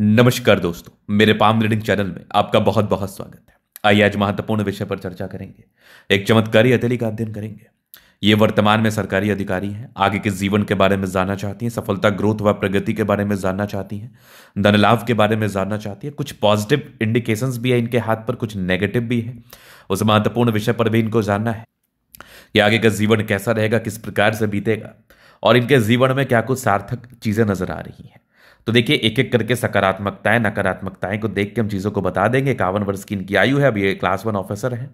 नमस्कार दोस्तों मेरे पाम रीडिंग चैनल में आपका बहुत बहुत स्वागत है आइए आज महत्वपूर्ण विषय पर चर्चा करेंगे एक चमत्कारी अतिली का अध्ययन करेंगे ये वर्तमान में सरकारी अधिकारी हैं आगे के जीवन के बारे में जानना चाहती हैं सफलता ग्रोथ व प्रगति के बारे में जानना चाहती हैं धन लाभ के बारे में जानना चाहती है कुछ पॉजिटिव इंडिकेशन भी है इनके हाथ पर कुछ नेगेटिव भी है उस महत्वपूर्ण विषय पर भी इनको जानना है कि आगे का जीवन कैसा रहेगा किस प्रकार से बीतेगा और इनके जीवन में क्या कुछ सार्थक चीज़ें नजर आ रही हैं तो देखिए एक एक करके सकारात्मकताएं नकारात्मकताएं को देख के हम चीज़ों को बता देंगे इक्यावन वर्ष की इनकी आयु है अब ये क्लास वन ऑफिसर है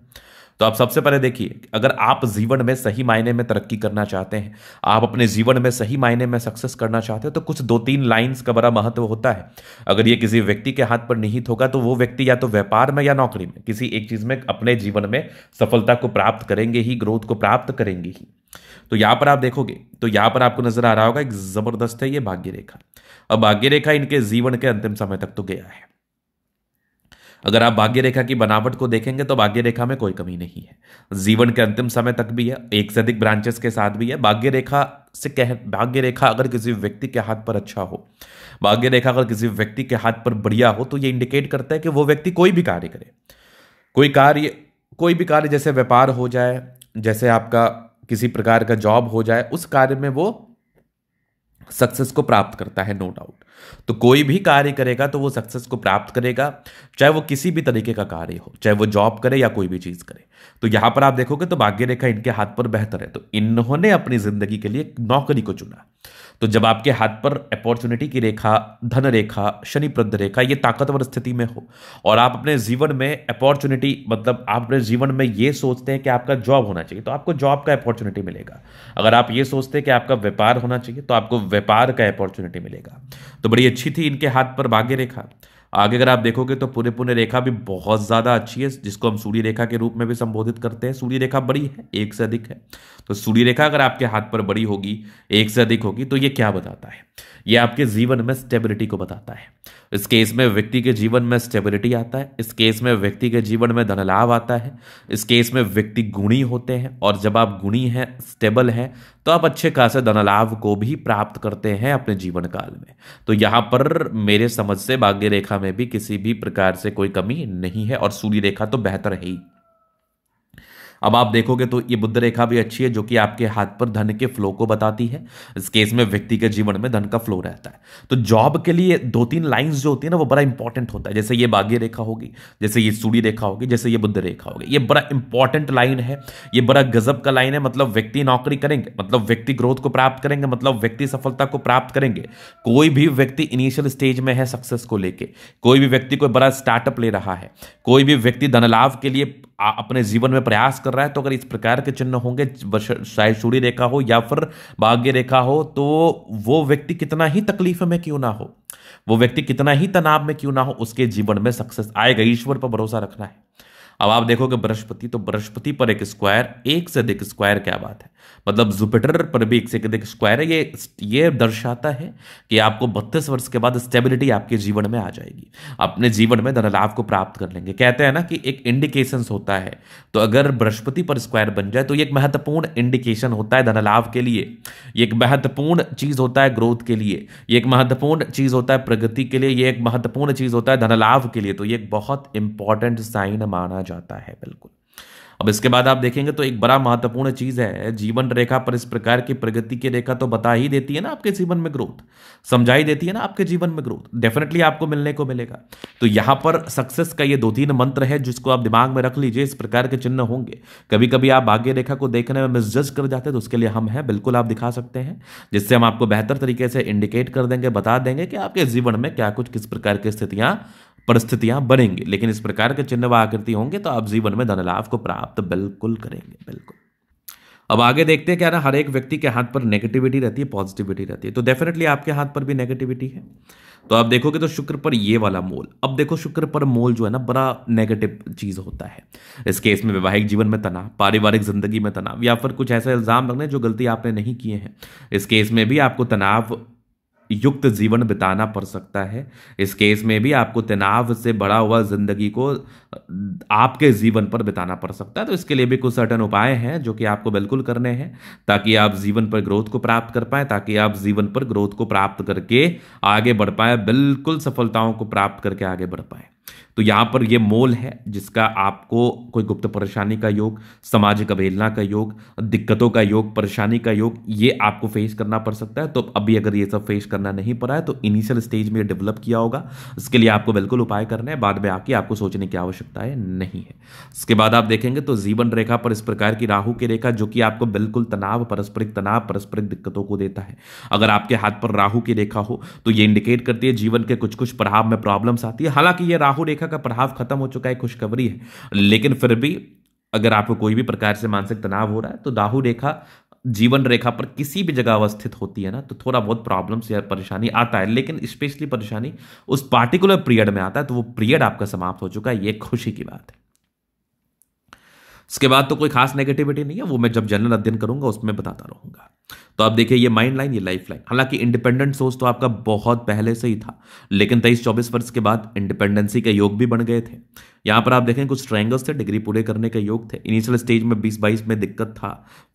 तो आप सबसे पहले देखिए अगर आप जीवन में सही मायने में तरक्की करना चाहते हैं आप अपने जीवन में सही मायने में सक्सेस करना चाहते हैं तो कुछ दो तीन लाइंस का बड़ा महत्व होता है अगर ये किसी व्यक्ति के हाथ पर निहित होगा तो वो व्यक्ति या तो व्यापार में या नौकरी में किसी एक चीज़ में अपने जीवन में सफलता को प्राप्त करेंगे ही ग्रोथ को प्राप्त करेंगे ही तो यहां पर आप देखोगे तो यहां पर आपको नजर आ रहा होगा एक जबरदस्त है ये भाग्य रेखा अब भाग्य रेखा इनके जीवन के अंतिम समय तक तो गया है अगर आप भाग्य रेखा की बनावट को देखेंगे तो भाग्य रेखा में कोई कमी नहीं है जीवन के अंतिम समय तक भी है एक से अधिक ब्रांचेस के साथ भी है भाग्य रेखा से कह भाग्य रेखा अगर किसी व्यक्ति के हाथ पर अच्छा हो भाग्य रेखा अगर किसी व्यक्ति के हाथ पर बढ़िया हो तो ये इंडिकेट करता है कि वो व्यक्ति कोई भी कार्य करे कोई कार्य कोई भी कार्य जैसे व्यापार हो जाए जैसे आपका किसी प्रकार का जॉब हो जाए उस कार्य में वो सक्सेस को प्राप्त करता है नो डाउट तो कोई भी कार्य करेगा तो वो सक्सेस को प्राप्त करेगा चाहे वो किसी भी तरीके का कार्य हो चाहे वो जॉब करे या कोई भी चीज़ करे तो यहां पर आप देखोगे तो भाग्य रेखा इनके हाथ पर बेहतर है तो इन्होंने अपनी ज़िंदगी के लिए नौकरी को चुना तो जब आपके हाथ पर अपॉर्चुनिटी की रेखा धन रेखा शनि प्रद रेखा ये ताकतवर स्थिति में हो और आप अपने जीवन में अपॉर्चुनिटी मतलब आप अपने जीवन में ये सोचते हैं कि आपका जॉब होना चाहिए तो आपको जॉब का अपॉर्चुनिटी मिलेगा अगर आप ये सोचते हैं कि आपका व्यापार होना चाहिए तो आपको व्यापार का अपॉर्चुनिटी मिलेगा तो तो बड़ी अच्छी थी इनके हाथ पर भाग्य रेखा आगे अगर आप देखोगे तो पुणे पुणे रेखा भी बहुत ज़्यादा अच्छी है जिसको हम सूर्य रेखा के रूप में भी संबोधित करते हैं सूर्य रेखा बड़ी है एक से अधिक है तो सूर्य रेखा अगर आपके हाथ पर बड़ी होगी एक से अधिक होगी तो ये क्या बताता है ये आपके जीवन में स्टेबिलिटी को बताता है इस केस में व्यक्ति के जीवन में स्टेबिलिटी आता है इस केस में व्यक्ति के जीवन में धन लाभ आता है इस केस में व्यक्ति गुणी होते हैं और जब आप गुणी हैं स्टेबल हैं तो आप अच्छे खासे धन लाभ को भी प्राप्त करते हैं अपने जीवन काल में तो यहाँ पर मेरे समझ से भाग्य रेखा में भी किसी भी प्रकार से कोई कमी नहीं है और सूर्य रेखा तो बेहतर है ही अब आप देखोगे तो ये बुद्ध रेखा भी अच्छी है जो कि आपके हाथ पर धन के फ्लो को बताती है इस केस में व्यक्ति के जीवन में धन का फ्लो रहता है तो जॉब के लिए दो तीन लाइन्स जो होती है ना वो बड़ा इंपॉर्टेंट होता है जैसे ये बाग्य रेखा होगी जैसे ये सूढ़ी रेखा होगी जैसे ये बुद्ध रेखा होगी ये बड़ा इंपॉर्टेंट लाइन है ये बड़ा गजब का लाइन है मतलब व्यक्ति नौकरी करेंगे मतलब व्यक्ति ग्रोथ को प्राप्त करेंगे मतलब व्यक्ति सफलता को प्राप्त करेंगे कोई भी व्यक्ति इनिशियल स्टेज में है सक्सेस को लेके कोई भी व्यक्ति कोई बड़ा स्टार्टअप ले रहा है कोई भी व्यक्ति धन लाभ के लिए अपने जीवन में प्रयास कर रहा है तो अगर इस प्रकार के चिन्ह होंगे शायद सूर्य रेखा हो या फिर भाग्य रेखा हो तो वो व्यक्ति कितना ही तकलीफ में क्यों ना हो वो व्यक्ति कितना ही तनाव में क्यों ना हो उसके जीवन में सक्सेस आएगा ईश्वर पर भरोसा रखना है अब आप देखोगे बृहस्पति तो बृहस्पति पर एक स्क्वायर एक से अधिक स्क्वायर क्या बात है मतलब जुपिटर पर भी एक से अधिक स्क्वायर है ये ये दर्शाता है कि आपको बत्तीस वर्ष के बाद स्टेबिलिटी आपके जीवन में आ जाएगी अपने जीवन में धन लाभ को प्राप्त कर लेंगे कहते हैं ना कि एक इंडिकेशन होता है तो अगर बृहस्पति पर स्क्वायर बन जाए तो ये एक महत्वपूर्ण इंडिकेशन होता है धन लाभ के लिए ये एक महत्वपूर्ण चीज होता है ग्रोथ के लिए ये एक महत्वपूर्ण चीज होता है प्रगति के लिए ये एक महत्वपूर्ण चीज होता है धन लाभ के लिए तो ये एक बहुत इंपॉर्टेंट साइन माना जाता है बिल्कुल अब इसके बाद आप देखेंगे तो एक बड़ा महत्वपूर्ण चीज है जीवन रेखा पर इस प्रकार की प्रगति की रेखा तो बता ही देती है ना आपके जीवन में ग्रोथ समझाई देती है ना आपके जीवन में ग्रोथ डेफिनेटली आपको मिलने को मिलेगा तो यहां पर सक्सेस का ये दो तीन मंत्र है जिसको आप दिमाग में रख लीजिए इस प्रकार के चिन्ह होंगे कभी कभी आप भाग्य रेखा को देखने में मिसजज कर जाते हैं तो उसके लिए हम हैं बिल्कुल आप दिखा सकते हैं जिससे हम आपको बेहतर तरीके से इंडिकेट कर देंगे बता देंगे कि आपके जीवन में क्या कुछ किस प्रकार की स्थितियां परिस्थितियां बनेंगी लेकिन इस प्रकार के चिन्ह व आकृति होंगे तो आप जीवन में धन लाभ को प्राप्त बिल्कुल करेंगे बिल्कुल अब आगे देखते हैं क्या ना हर एक व्यक्ति के हाथ पर नेगेटिविटी रहती है पॉजिटिविटी रहती है तो डेफिनेटली आपके हाथ पर भी नेगेटिविटी है तो आप देखोगे तो शुक्र पर ये वाला मोल अब देखो शुक्र पर मोल जो है ना बड़ा नेगेटिव चीज होता है इस केस में वैवाहिक जीवन में तनाव पारिवारिक जिंदगी में तनाव या फिर कुछ ऐसे इल्जाम लगने जो गलती आपने नहीं किए हैं इस केस में भी आपको तनाव युक्त जीवन बिताना पड़ सकता है इस केस में भी आपको तनाव से बढ़ा हुआ ज़िंदगी को आपके जीवन पर बिताना पड़ सकता है तो इसके लिए भी कुछ सर्टन उपाय हैं जो कि आपको बिल्कुल करने हैं ताकि आप जीवन पर ग्रोथ को प्राप्त कर पाएं ताकि आप जीवन पर ग्रोथ को प्राप्त करके आगे बढ़ पाएं बिल्कुल सफलताओं को प्राप्त करके आगे बढ़ पाएं तो यहाँ पर यह मोल है जिसका आपको कोई गुप्त परेशानी का योग सामाजिक अवेलना का योग दिक्कतों का योग परेशानी का योग ये आपको फेस करना पड़ सकता है तो अभी अगर ये सब फेस करना नहीं पड़ा है तो इनिशियल स्टेज में डेवलप किया होगा इसके लिए आपको बिल्कुल उपाय करना है बाद में आके आपको सोचने की आवश्यकता है नहीं है इसके बाद आप देखेंगे तो जीवन रेखा पर इस प्रकार की राहु की रेखा जो कि आपको बिल्कुल तनाव पारस्परिक तनाव पारस्परिक दिक्कतों को देता है अगर आपके हाथ पर राहू की रेखा हो तो ये इंडिकेट करती है जीवन के कुछ कुछ प्रभाव में प्रॉब्लम्स आती है हालांकि ये राहु राहु रेखा का प्रभाव खत्म हो चुका है खुशखबरी है लेकिन फिर भी अगर आपको कोई भी प्रकार से मानसिक तनाव हो रहा है तो राहु रेखा जीवन रेखा पर किसी भी जगह अवस्थित होती है ना तो थोड़ा बहुत प्रॉब्लम्स या परेशानी आता है लेकिन स्पेशली परेशानी उस पार्टिकुलर पीरियड में आता है तो वो पीरियड आपका समाप्त हो चुका है ये खुशी की बात है इसके बाद तो कोई खास नेगेटिविटी नहीं है वो मैं जब जनरल अध्ययन करूंगा उसमें बताता रहूंगा तो आप देखिए ये माइंड लाइन ये लाइफ लाइन हालांकि इंडिपेंडेंट सोच तो आपका बहुत पहले से ही था लेकिन तेईस चौबीस वर्ष के बाद इंडिपेंडेंसी के योग भी बन गए थे यहाँ पर आप देखें कुछ ट्रैंगल्स थे डिग्री पूरे करने के योग थे इनिशियल स्टेज में बीस बाईस में दिक्कत था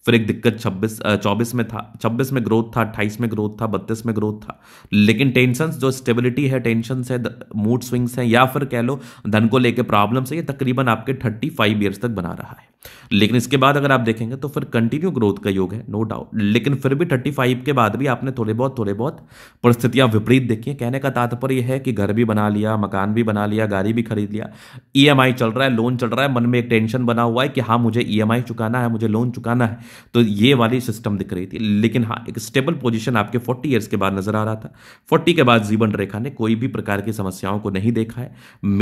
फिर एक दिक्कत छब्बीस चौबीस में था छब्बीस में ग्रोथ था अट्ठाईस में ग्रोथ था बत्तीस में ग्रोथ था लेकिन टेंशन जो स्टेबिलिटी है टेंशन है मूड स्विंग्स हैं या फिर कह लो धन को लेकर प्रॉब्लम्स है ये तकरीबन आपके थर्टी फाइव ईयर्स तक बना रहा है लेकिन इसके बाद अगर आप देखेंगे तो फिर कंटिन्यू ग्रोथ का योग है नो डाउट लेकिन फिर भी थर्टी फाइव के बाद भी आपने थोड़े बहुत थोड़े बहुत परिस्थितियां विपरीत देखी हैं कहने का तात्पर्य है कि घर भी बना लिया मकान भी बना लिया गाड़ी भी खरीद लिया ई e चल रहा है लोन चल रहा है मन में एक टेंशन बना हुआ है कि हाँ मुझे ई e चुकाना है मुझे लोन चुकाना है तो ये वाली सिस्टम दिख रही थी लेकिन हाँ एक स्टेबल पोजिशन आपके फोर्टी ईयर्स के बाद नजर आ रहा था फोर्टी के बाद जीवन रेखा ने कोई भी प्रकार की समस्याओं को नहीं देखा है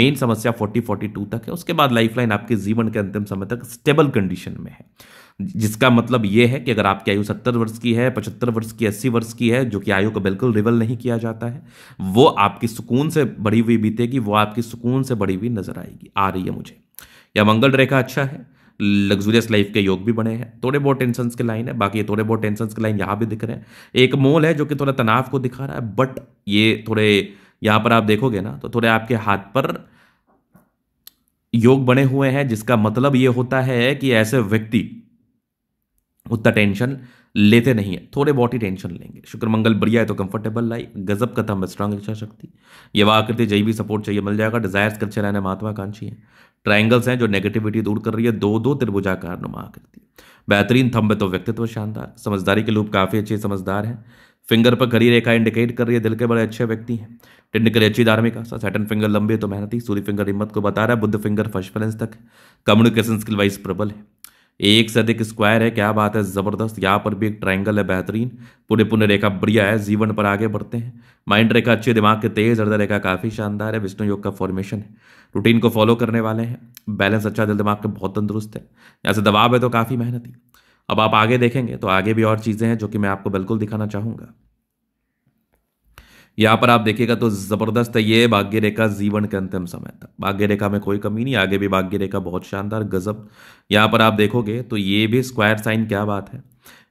मेन समस्या फोर्टी फोर्टी तक है उसके बाद लाइफ आपके जीवन के अंतिम समय तक स्टेबल स्टेबल कंडीशन में है जिसका मतलब ये है कि अगर आपकी आयु सत्तर वर्ष की है पचहत्तर वर्ष की अस्सी वर्ष की है जो कि आयु को बिल्कुल रिवल नहीं किया जाता है वो आपकी सुकून से बढ़ी हुई बीतेगी वो आपकी सुकून से बढ़ी हुई नजर आएगी आ रही है मुझे या मंगल रेखा अच्छा है लग्जूरियस लाइफ के योग भी बने हैं थोड़े बहुत टेंशन के लाइन है बाकी थोड़े बहुत टेंशन के लाइन यहाँ भी दिख रहे हैं एक मोल है जो कि थोड़ा तनाव को दिखा रहा है बट ये थोड़े यहाँ पर आप देखोगे ना तो थोड़े आपके हाथ पर योग बने हुए हैं जिसका मतलब ये होता है कि ऐसे व्यक्ति उतना टेंशन लेते नहीं है थोड़े बहुत ही टेंशन लेंगे शुक्र मंगल बढ़िया है तो कंफर्टेबल लाइफ गजब का में स्ट्रांग इच्छा शक्ति ये वाकृति जय भी सपोर्ट चाहिए मिल जाएगा डिजायर्स करते रहने महत्वाकांक्षी है ट्राइंगल्स हैं जो नेगेटिविटी दूर कर रही है दो दो त्रिभुजाकार नुमा आकृति बेहतरीन थम्बे तो व्यक्तित्व शानदार समझदारी के लोग काफ़ी अच्छे समझदार हैं फिंगर पर खड़ी रेखा इंडिकेट कर रही है दिल के बड़े अच्छे व्यक्ति हैं टिंडिकली अच्छी धार्मिक आस्था सेटन फिंगर लंबी तो मेहनती सूर्य फिंगर हिम्मत को बता रहा है बुद्ध फिंगर फर्स्ट बैलेंस तक कम्युनिकेशन स्किल वाइज प्रबल है एक से अधिक स्क्वायर है क्या बात है ज़बरदस्त यहाँ पर भी एक ट्राइंगल है बेहतरीन पुण्य पुण्य रेखा बढ़िया है जीवन पर आगे बढ़ते हैं माइंड रेखा अच्छे दिमाग के तेज हृदय रेखा काफ़ी शानदार है विष्णु योग का फॉर्मेशन है रूटीन को फॉलो करने वाले हैं बैलेंस अच्छा दिल दिमाग के बहुत तंदुरुस्त है यहाँ से दबाव है तो काफ़ी ही अब आप आगे देखेंगे तो आगे भी और चीज़ें हैं जो कि मैं आपको बिल्कुल दिखाना चाहूंगा यहां पर आप देखिएगा तो ज़बरदस्त है ये भाग्य रेखा जीवन के अंतिम समय तक भाग्य रेखा में कोई कमी नहीं आगे भी भाग्य रेखा बहुत शानदार गजब यहां पर आप देखोगे तो ये भी स्क्वायर साइन क्या बात है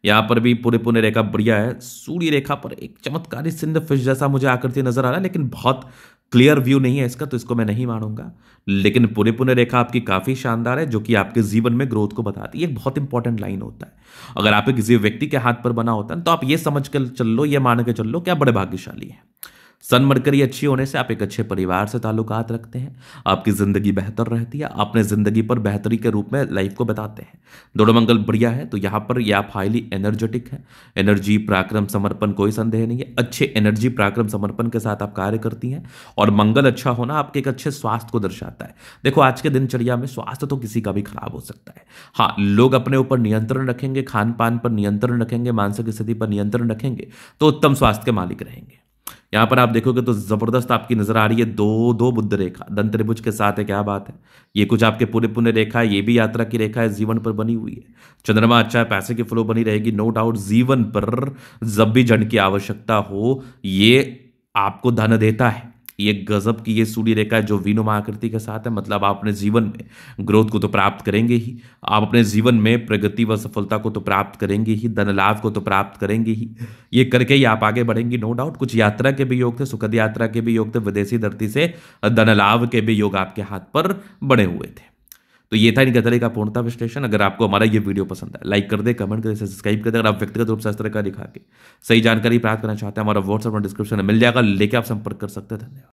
यहाँ पर भी पूरे पुण्य रेखा बढ़िया है सूर्य रेखा पर एक चमत्कारी सिंध फिश जैसा मुझे आकृति नजर आ रहा है लेकिन बहुत क्लियर व्यू नहीं है इसका तो इसको मैं नहीं मानूंगा लेकिन पुनः पुनः रेखा आपकी काफ़ी शानदार है जो कि आपके जीवन में ग्रोथ को बताती है एक बहुत इंपॉर्टेंट लाइन होता है अगर आप किसी व्यक्ति के हाथ पर बना होता है तो आप ये समझ कर चल लो ये मान के चल लो क्या बड़े भाग्यशाली हैं सनमरकरी अच्छी होने से आप एक अच्छे परिवार से ताल्लुकात रखते हैं आपकी ज़िंदगी बेहतर रहती है अपने ज़िंदगी पर बेहतरी के रूप में लाइफ को बताते हैं दोनों मंगल बढ़िया है तो यहाँ पर ये आप हाईली एनर्जेटिक हैं एनर्जी पराक्रम समर्पण कोई संदेह नहीं है अच्छे एनर्जी पराक्रम समर्पण के साथ आप कार्य करती हैं और मंगल अच्छा होना आपके एक अच्छे स्वास्थ्य को दर्शाता है देखो आज के दिनचर्या में स्वास्थ्य तो किसी का भी खराब हो सकता है हाँ लोग अपने ऊपर नियंत्रण रखेंगे खान पान पर नियंत्रण रखेंगे मानसिक स्थिति पर नियंत्रण रखेंगे तो उत्तम स्वास्थ्य के मालिक रहेंगे यहाँ पर आप देखोगे तो ज़बरदस्त आपकी नज़र आ रही है दो दो बुद्ध रेखा दंतभुज के साथ है क्या बात है ये कुछ आपके पुण्य पुण्य रेखा है ये भी यात्रा की रेखा है जीवन पर बनी हुई है चंद्रमा अच्छा है पैसे की फ्लो बनी रहेगी नो डाउट जीवन पर जब भी जन की आवश्यकता हो ये आपको धन देता है ये गजब की ये सूर्य रेखा है जो वीनुमा आकृति के साथ है मतलब आप अपने जीवन में ग्रोथ को तो प्राप्त करेंगे ही आप अपने जीवन में प्रगति व सफलता को तो प्राप्त करेंगे ही धन लाभ को तो प्राप्त करेंगे ही ये करके ही आप आगे बढ़ेंगे नो डाउट कुछ यात्रा के भी योग थे सुखद यात्रा के भी योग थे विदेशी धरती से धन लाभ के भी योग आपके हाथ पर बने हुए थे तो ये था इनका तरह का पूर्णता विश्लेषण अगर आपको हमारा ये वीडियो पसंद है लाइक कर दे कमेंट करें सब्सक्राइब कर दे अगर आप व्यक्तिगत रूप से इस तरह का दिखा के सही जानकारी प्राप्त करना चाहते हैं हमारा व्हाट्सअप और डिस्क्रिप्शन में मिल जाएगा लेके आप संपर्क कर सकते हैं धन्यवाद